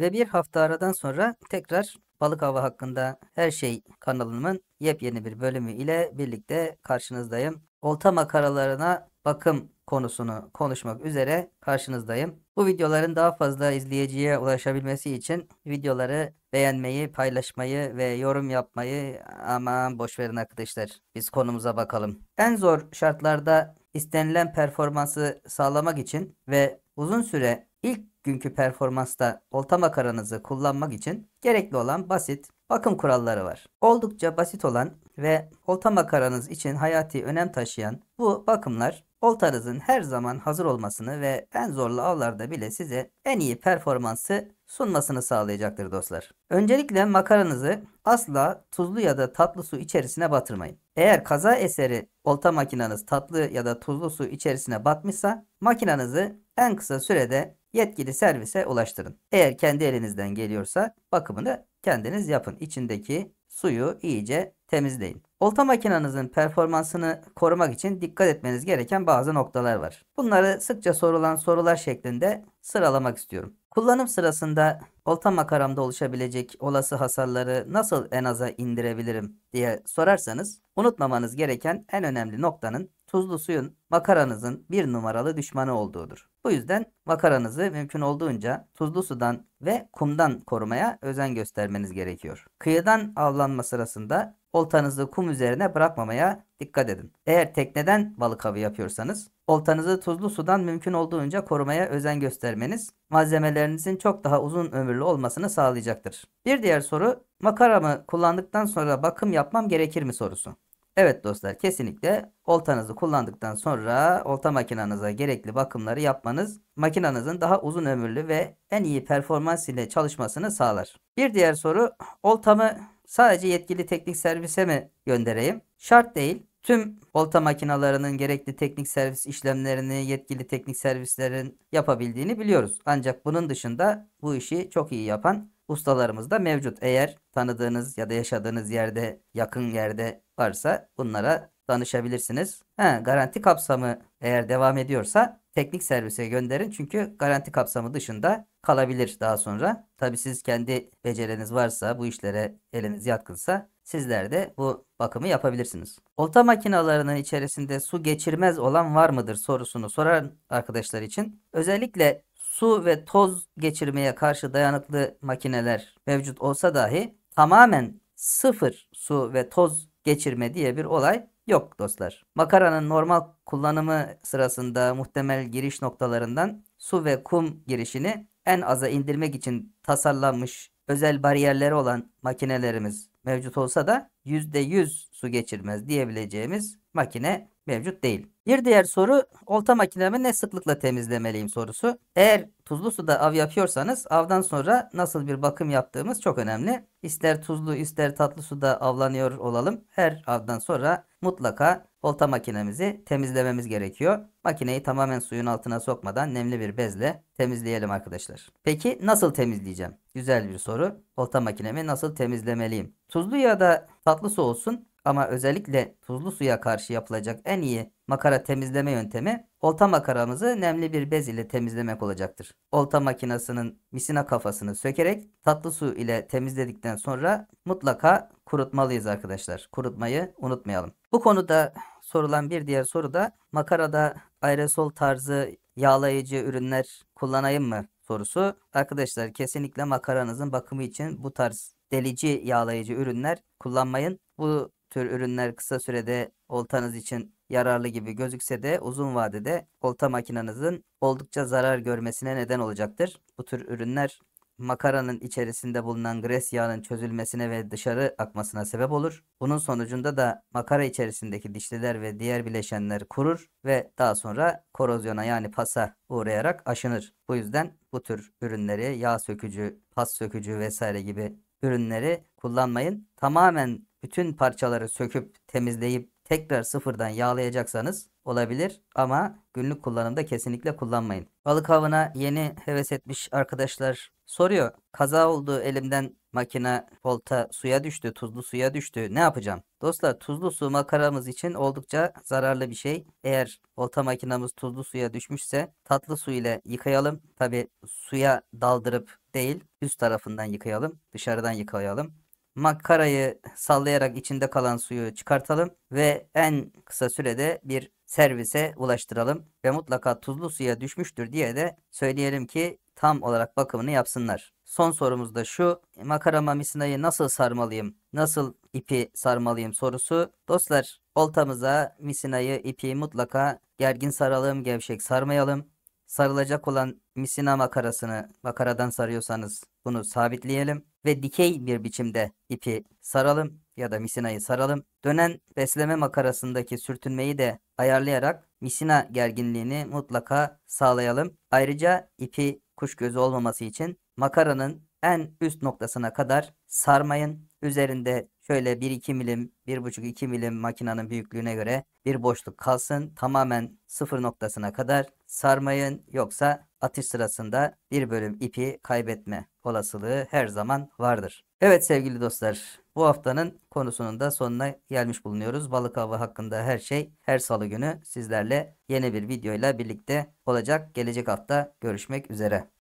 Ve bir hafta aradan sonra tekrar balık hava hakkında her şey kanalımın yepyeni bir bölümü ile birlikte karşınızdayım. Olta makaralarına bakım konusunu konuşmak üzere karşınızdayım. Bu videoların daha fazla izleyiciye ulaşabilmesi için videoları beğenmeyi, paylaşmayı ve yorum yapmayı aman boşverin arkadaşlar. Biz konumuza bakalım. En zor şartlarda istenilen performansı sağlamak için ve uzun süre ilk günkü performansta olta makaranızı kullanmak için gerekli olan basit bakım kuralları var. Oldukça basit olan ve olta makaranız için hayati önem taşıyan bu bakımlar oltanızın her zaman hazır olmasını ve en zorlu avlarda bile size en iyi performansı sunmasını sağlayacaktır dostlar. Öncelikle makaranızı asla tuzlu ya da tatlı su içerisine batırmayın. Eğer kaza eseri olta makinanız tatlı ya da tuzlu su içerisine batmışsa makinanızı en kısa sürede yetkili servise ulaştırın. Eğer kendi elinizden geliyorsa bakımını kendiniz yapın. İçindeki suyu iyice temizleyin. Olta makinenizin performansını korumak için dikkat etmeniz gereken bazı noktalar var. Bunları sıkça sorulan sorular şeklinde sıralamak istiyorum. Kullanım sırasında olta makaramda oluşabilecek olası hasarları nasıl en aza indirebilirim diye sorarsanız unutmamanız gereken en önemli noktanın tuzlu suyun makaranızın bir numaralı düşmanı olduğudur. Bu yüzden makaranızı mümkün olduğunca tuzlu sudan ve kumdan korumaya özen göstermeniz gerekiyor. Kıyıdan avlanma sırasında oltanızı kum üzerine bırakmamaya dikkat edin. Eğer tekneden balık avı yapıyorsanız oltanızı tuzlu sudan mümkün olduğunca korumaya özen göstermeniz malzemelerinizin çok daha uzun ömürlü olmasını sağlayacaktır. Bir diğer soru makaramı kullandıktan sonra bakım yapmam gerekir mi sorusu. Evet dostlar kesinlikle oltanızı kullandıktan sonra olta makinanıza gerekli bakımları yapmanız makinanızın daha uzun ömürlü ve en iyi performans ile çalışmasını sağlar. Bir diğer soru oltamı sadece yetkili teknik servise mi göndereyim? Şart değil. Tüm olta makinalarının gerekli teknik servis işlemlerini yetkili teknik servislerin yapabildiğini biliyoruz. Ancak bunun dışında bu işi çok iyi yapan ustalarımız da mevcut. Eğer tanıdığınız ya da yaşadığınız yerde, yakın yerde varsa bunlara danışabilirsiniz. Ha, garanti kapsamı eğer devam ediyorsa teknik servise gönderin. Çünkü garanti kapsamı dışında kalabilir daha sonra. Tabi siz kendi beceriniz varsa bu işlere eliniz yatkınsa sizler de bu bakımı yapabilirsiniz. Olta makinalarının içerisinde su geçirmez olan var mıdır sorusunu soran arkadaşlar için özellikle su ve toz geçirmeye karşı dayanıklı makineler mevcut olsa dahi tamamen sıfır su ve toz geçirme diye bir olay yok dostlar. Makaranın normal kullanımı sırasında muhtemel giriş noktalarından su ve kum girişini en aza indirmek için tasarlanmış özel bariyerleri olan makinelerimiz mevcut olsa da %100 su geçirmez diyebileceğimiz makine mevcut değil. Bir diğer soru olta makinemi ne sıklıkla temizlemeliyim sorusu. Eğer tuzlu suda av yapıyorsanız avdan sonra nasıl bir bakım yaptığımız çok önemli. İster tuzlu ister tatlı suda avlanıyor olalım. Her avdan sonra mutlaka olta makinemizi temizlememiz gerekiyor. Makineyi tamamen suyun altına sokmadan nemli bir bezle temizleyelim arkadaşlar. Peki nasıl temizleyeceğim? Güzel bir soru. Olta makinemi nasıl temizlemeliyim? Tuzlu ya da tatlı su olsun ama özellikle tuzlu suya karşı yapılacak en iyi makara temizleme yöntemi olta makaramızı nemli bir bez ile temizlemek olacaktır. Olta makinesinin misina kafasını sökerek tatlı su ile temizledikten sonra mutlaka kurutmalıyız arkadaşlar. Kurutmayı unutmayalım. Bu konuda sorulan bir diğer soru da makarada aerosol tarzı yağlayıcı ürünler kullanayım mı sorusu. Arkadaşlar kesinlikle makaranızın bakımı için bu tarz delici yağlayıcı ürünler kullanmayın. Bu tür ürünler kısa sürede oltanız için yararlı gibi gözükse de uzun vadede olta makinenizin oldukça zarar görmesine neden olacaktır. Bu tür ürünler makaranın içerisinde bulunan gres yağının çözülmesine ve dışarı akmasına sebep olur. Bunun sonucunda da makara içerisindeki dişliler ve diğer bileşenler kurur ve daha sonra korozyona yani pasa uğrayarak aşınır. Bu yüzden bu tür ürünleri yağ sökücü, pas sökücü vesaire gibi ürünleri kullanmayın. Tamamen bütün parçaları söküp temizleyip tekrar sıfırdan yağlayacaksanız olabilir ama günlük kullanımda kesinlikle kullanmayın. Balık avına yeni heves etmiş arkadaşlar soruyor. Kaza oldu elimden makine volta suya düştü, tuzlu suya düştü. Ne yapacağım? Dostlar tuzlu su makaramız için oldukça zararlı bir şey. Eğer volta makinamız tuzlu suya düşmüşse tatlı su ile yıkayalım. Tabi suya daldırıp değil üst tarafından yıkayalım, dışarıdan yıkayalım makarayı sallayarak içinde kalan suyu çıkartalım ve en kısa sürede bir servise ulaştıralım ve mutlaka tuzlu suya düşmüştür diye de söyleyelim ki tam olarak bakımını yapsınlar. Son sorumuz da şu. Makara mamisinayı nasıl sarmalıyım? Nasıl ipi sarmalıyım sorusu. Dostlar oltamıza misinayı ipi mutlaka gergin saralım gevşek sarmayalım. Sarılacak olan misina makarasını makaradan sarıyorsanız bunu sabitleyelim ve dikey bir biçimde ipi saralım ya da misinayı saralım. Dönen besleme makarasındaki sürtünmeyi de ayarlayarak misina gerginliğini mutlaka sağlayalım. Ayrıca ipi kuş gözü olmaması için makaranın en üst noktasına kadar sarmayın. Üzerinde şöyle 1-2 milim, 1,5-2 milim makinenin büyüklüğüne göre bir boşluk kalsın. Tamamen sıfır noktasına kadar sarmayın yoksa atış sırasında bir bölüm ipi kaybetme olasılığı her zaman vardır. Evet sevgili dostlar bu haftanın konusunun da sonuna gelmiş bulunuyoruz. Balık avı hakkında her şey her salı günü sizlerle yeni bir videoyla birlikte olacak. Gelecek hafta görüşmek üzere.